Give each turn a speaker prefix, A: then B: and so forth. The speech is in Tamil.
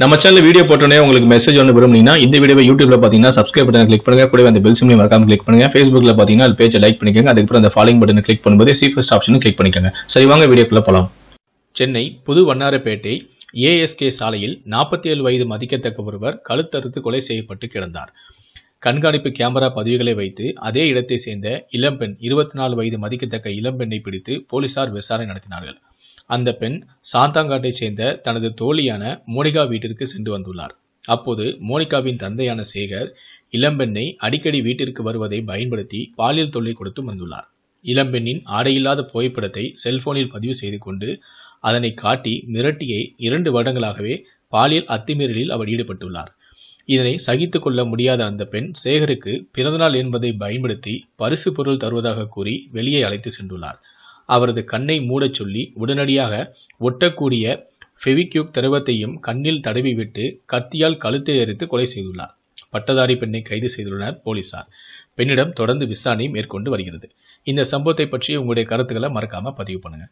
A: நம்ம சேனல் வீடியோ போட்டோன்னே உங்களுக்கு மெசேஜ் ஒன்று விரும்புனீங்கன்னா இந்த வீடியோ யூடியூப்ல பார்த்தீங்கன்னா சப்ஸ்கிரைப் பட்டன் கிளிக் பண்ணுங்க கூட அந்த பெல் சிம்லையும் மறக்காம கிளிக் பண்ணுங்க ஃபேஸ்புக்ல பார்த்தீங்கன்னா அது பேஜை லைக் பண்ணிக்கோங்க அதுக்கப்புறம் அந்த ஃபாலோயிங் பட்டன் கிளிக் பண்ணும்போது சீஃபஸ்ட் ஆப்ஷனும் கிளிக் பண்ணிக்கோங்க சரி வாங்க வீடியோக்குள்ள போகலாம் சென்னை புது வண்ணாரப்பேட்டை ஏஎஸ்கே சாலையில் நாற்பத்தி ஏழு வயது மதிக்கத்தக்க ஒருவர் கழுத்தறுத்து கொலை செய்யப்பட்டு கிடந்தார் கண்காணிப்பு கேமரா பதிவுகளை வைத்து அதே இடத்தை சேர்ந்த இளம்பெண் இருபத்தி நாலு வயது மதிக்கத்தக்க இளம்பெண்ணை பிடித்து போலீசார் விசாரணை நடத்தினார்கள் அந்த பெண் சாந்தாங்காட்டை சேர்ந்த தனது தோழியான மோனிகா வீட்டிற்கு சென்று வந்துள்ளார் அப்போது மோனிகாவின் தந்தையான சேகர் இளம்பெண்ணை அடிக்கடி வீட்டிற்கு வருவதை பயன்படுத்தி பாலியல் தொல்லை கொடுத்து வந்துள்ளார் இளம்பெண்ணின் ஆடையில்லாத புகைப்படத்தை செல்போனில் பதிவு செய்து கொண்டு அதனை காட்டி மிரட்டியை இரண்டு வருடங்களாகவே பாலியல் அத்துமீறலில் அவர் ஈடுபட்டுள்ளார் இதனை சகித்து கொள்ள முடியாத அந்த பெண் சேகருக்கு பிறந்தநாள் என்பதை பயன்படுத்தி பரிசு பொருள் தருவதாக கூறி வெளியே அழைத்து சென்றுள்ளார் அவரது கண்ணை மூடச் சொல்லி உடனடியாக ஒட்டக்கூடிய ஃபெவிக்யூக் திரவத்தையும் கண்ணில் தடவிவிட்டு கத்தியால் கழுத்தை எரித்து கொலை செய்துள்ளார் பட்டதாரி பெண்ணை கைது செய்துள்ளனர் போலீசார் பெண்ணிடம் தொடர்ந்து விசாரணை மேற்கொண்டு வருகிறது இந்த சம்பவத்தை பற்றி உங்களுடைய கருத்துக்களை மறக்காம பதிவு பண்ணுங்க